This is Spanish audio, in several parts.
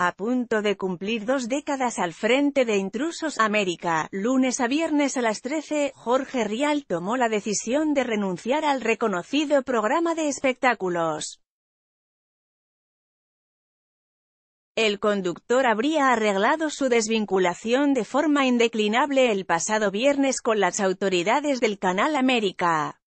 A punto de cumplir dos décadas al frente de Intrusos América, lunes a viernes a las 13, Jorge Rial tomó la decisión de renunciar al reconocido programa de espectáculos. El conductor habría arreglado su desvinculación de forma indeclinable el pasado viernes con las autoridades del Canal América.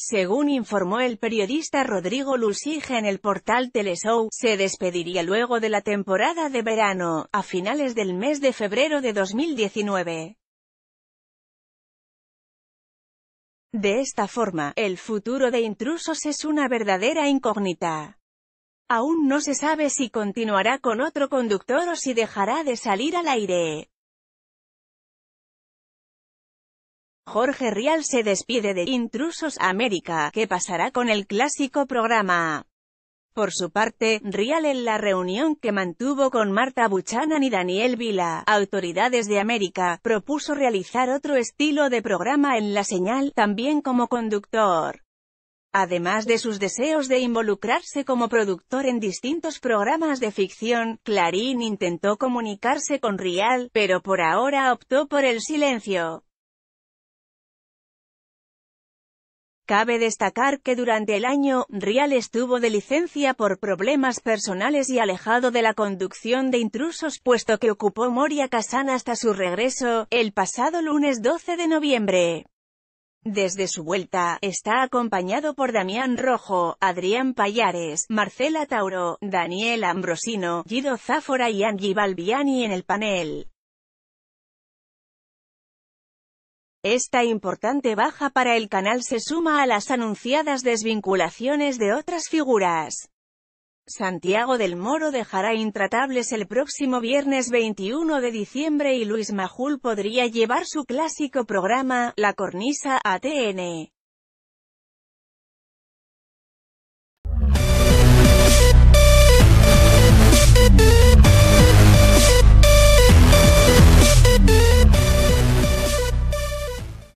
Según informó el periodista Rodrigo Lusige en el portal Teleshow, se despediría luego de la temporada de verano, a finales del mes de febrero de 2019. De esta forma, el futuro de Intrusos es una verdadera incógnita. Aún no se sabe si continuará con otro conductor o si dejará de salir al aire. Jorge Rial se despide de Intrusos América, ¿qué pasará con el clásico programa? Por su parte, Rial en la reunión que mantuvo con Marta Buchanan y Daniel Vila, autoridades de América, propuso realizar otro estilo de programa en la señal, también como conductor. Además de sus deseos de involucrarse como productor en distintos programas de ficción, Clarín intentó comunicarse con Rial, pero por ahora optó por el silencio. Cabe destacar que durante el año, Rial estuvo de licencia por problemas personales y alejado de la conducción de intrusos puesto que ocupó Moria Casán hasta su regreso, el pasado lunes 12 de noviembre. Desde su vuelta, está acompañado por Damián Rojo, Adrián Payares, Marcela Tauro, Daniel Ambrosino, Guido Záfora y Angie Balbiani en el panel. Esta importante baja para el canal se suma a las anunciadas desvinculaciones de otras figuras. Santiago del Moro dejará intratables el próximo viernes 21 de diciembre y Luis Majul podría llevar su clásico programa, La Cornisa, a TN.